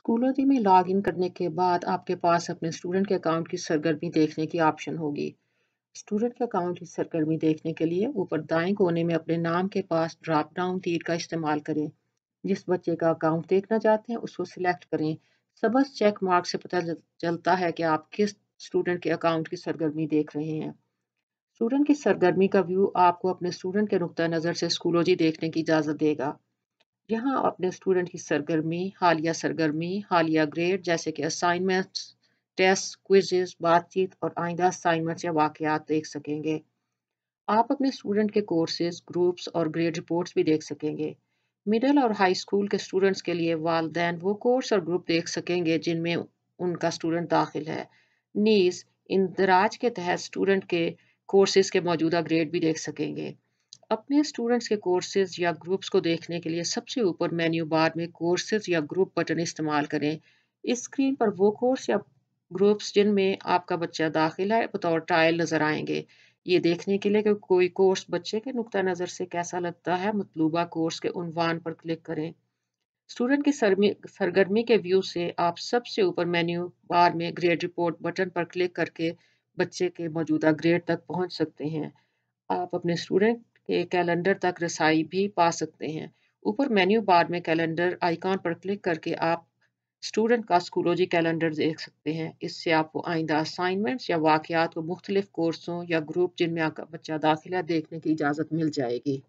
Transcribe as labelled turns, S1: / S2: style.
S1: स्कूलों में log in करने के बाद आपके पास अपने स्टूडेंट के अकाउंट की सरगर्मी देखने की ऑप्शन होगी स्टूडेंट के अकाउंट की सरगर्मी देखने के लिए ऊपर दाएं कोने में अपने नाम के पास ड्राप डाउन तीर का इस्तेमाल करें जिस बच्चे का अकाउंट देखना चाहते हैं उसको सिलेक्ट करें सबस चेक मार्क से पता चलता है कि आप किस स्टूडेंट के अकाउंट की सरगर्मी देख रहे हैं स्टूडेंट की सरगर्मी का व्यू आपको अपने स्टूडेंट के नुक़ नज़र से स्कूलोजी देखने की इजाज़त देगा यहाँ अपने स्टूडेंट की सरगर्मी हालिया सरगर्मी हालिया ग्रेड जैसे कि असाइनमेंट्स टेस्ट क्विजेस बातचीत और आइंदा असाइनमेंट्स या वाकयात देख सकेंगे आप अपने स्टूडेंट के कोर्सेज ग्रुप्स और ग्रेड रिपोर्ट्स भी देख सकेंगे मिडल और हाई स्कूल के स्टूडेंट्स के लिए वालदेन वो कोर्स और ग्रुप देख सकेंगे जिनमें उनका स्टूडेंट दाखिल है नीज इंदराज के तहत स्टूडेंट के कोर्सेज के मौजूदा ग्रेड भी देख सकेंगे अपने स्टूडेंट्स के कोर्सेज या ग्रुप्स को देखने के लिए सबसे ऊपर मेन्यू बार में कोर्सेज या ग्रुप बटन इस्तेमाल करें इस स्क्रीन पर वो कोर्स या ग्रुप्स जिनमें आपका बच्चा दाखिल है बतौर टाइल नज़र आएंगे ये देखने के लिए कि कोई कोर्स बच्चे के नुक़ नज़र से कैसा लगता है मतलूबा कोर्स के उनवान पर क्लिक करें स्टूडेंट की सरगर्मी के व्यू से आप सबसे ऊपर मेन्यू बार में ग्रेड रिपोर्ट बटन पर क्लिक करके बच्चे के मौजूदा ग्रेड तक पहुंच सकते हैं आप अपने स्टूडेंट कैलेंडर तक रसाई भी पा सकते हैं ऊपर मेन्यू बार में कैलेंडर आइकॉन पर क्लिक करके आप स्टूडेंट का स्कूलोजी कैलेंडर देख सकते हैं इससे आपको आइंदा असाइनमेंट्स या वाक़ात को मुख्तलिफ कोर्सों या ग्रुप जिनमें आपका बच्चा दाखिला देखने की इजाज़त मिल जाएगी